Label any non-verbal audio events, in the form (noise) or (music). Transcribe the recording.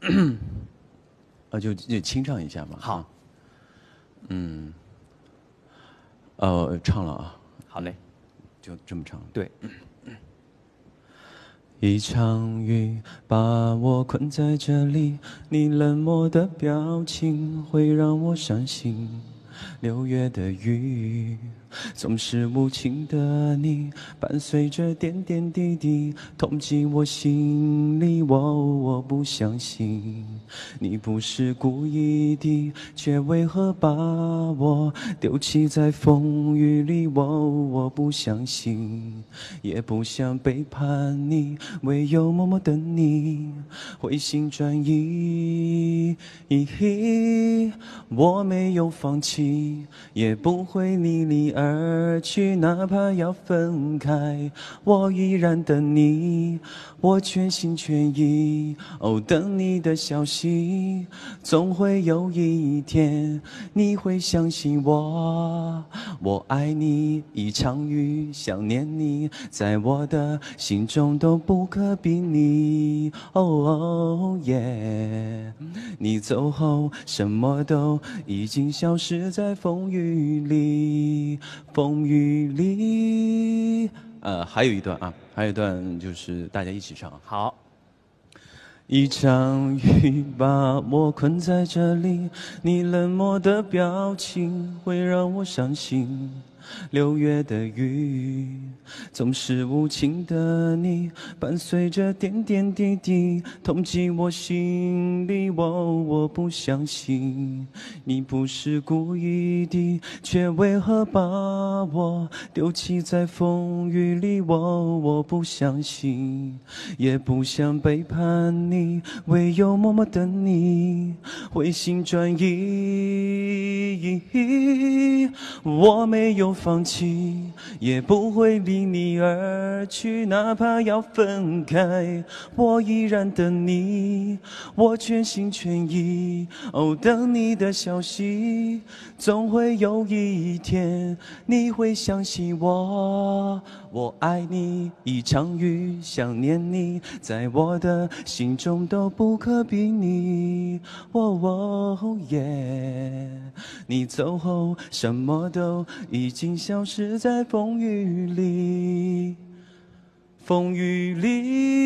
(coughs) 呃，就就清唱一下嘛。好，嗯，呃，唱了啊。好嘞，就这么唱。对。(coughs) 一场雨把我困在这里，你冷漠的表情会让我伤心。六月的雨。总是无情的你，伴随着点点滴滴痛击我心里。哦，我不相信，你不是故意的，却为何把我丢弃在风雨里？哦，我不相信，也不想背叛你，唯有默默等你回心转意。我没有放弃，也不会离离。而。而去，哪怕要分开，我依然等你，我全心全意哦等你的消息，总会有一天你会相信我，我爱你，一场雨，想念你，在我的心中都不可比拟，哦耶。你走后，什么都已经消失在风雨里，风雨里。呃，还有一段啊，还有一段就是大家一起唱。好，一场雨把我困在这里，你冷漠的表情会让我伤心。六月的雨总是无情的，你伴随着点点滴滴痛击我心里。哦，我不相信你不是故意的，却为何把我丢弃在风雨里？哦，我不相信，也不想背叛你，唯有默默等你回心转意。我没有放弃，也不会离你而去，哪怕要分开，我依然等你，我全心全意哦等你的消息，总会有一天你会相信我，我爱你，一场雨，想念你，在我的心中都不可比拟，哦耶。你走后，什么都已经消失在风雨里，风雨里。